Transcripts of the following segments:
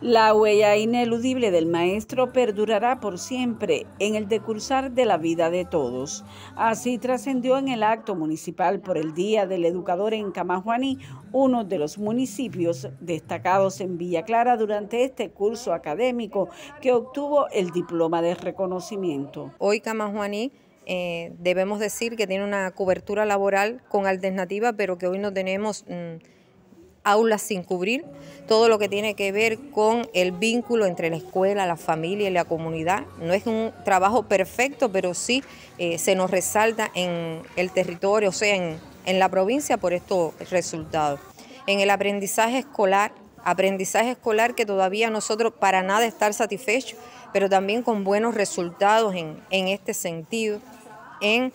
La huella ineludible del maestro perdurará por siempre en el decursar de la vida de todos. Así trascendió en el acto municipal por el Día del Educador en Camajuaní, uno de los municipios destacados en Villa Clara durante este curso académico que obtuvo el diploma de reconocimiento. Hoy Camajuaní eh, debemos decir que tiene una cobertura laboral con alternativa, pero que hoy no tenemos... Mm, aulas sin cubrir, todo lo que tiene que ver con el vínculo entre la escuela, la familia y la comunidad. No es un trabajo perfecto, pero sí eh, se nos resalta en el territorio, o sea, en, la provincia por estos resultados. En el aprendizaje escolar, aprendizaje escolar que todavía nosotros para nada estar satisfechos, pero también con buenos resultados en, este sentido, en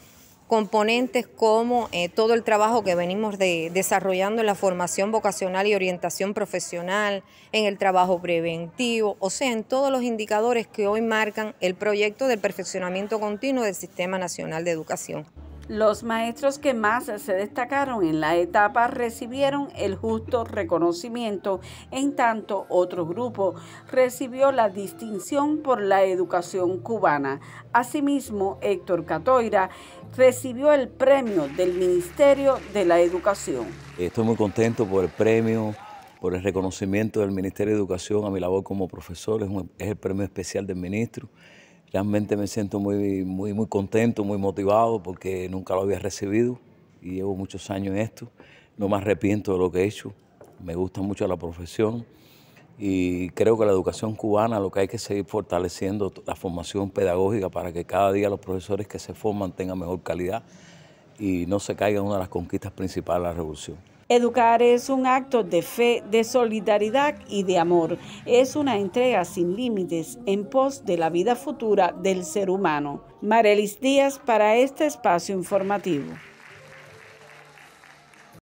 componentes como eh, todo el trabajo que venimos desarrollando en la formación vocacional y orientación profesional, en el trabajo preventivo, o sea, en todos los indicadores que hoy marcan el proyecto del perfeccionamiento continuo del Sistema Nacional de Educación. Los maestros que más se destacaron en la etapa recibieron el justo reconocimiento, en tanto otro grupo recibió la distinción por la educación cubana. Asimismo, Héctor Catoira recibió el premio del Ministerio de la Educación. Estoy muy contento por el premio, por el reconocimiento del Ministerio de Educación a mi labor como profesor. Es, el premio especial del ministro. Realmente me siento muy, muy, muy contento, muy motivado porque nunca lo había recibido y llevo muchos años en esto. No me arrepiento de lo que he hecho. Me gusta mucho la profesión y creo que la educación cubana lo que hay que seguir fortaleciendo la formación pedagógica para que cada día los profesores que se forman tengan mejor calidad y no se caiga en una de las conquistas principales de la revolución. Educar es un acto de fe, de solidaridad y de amor. Es una entrega sin límites en pos de la vida futura del ser humano. Marelis Díaz para este espacio informativo.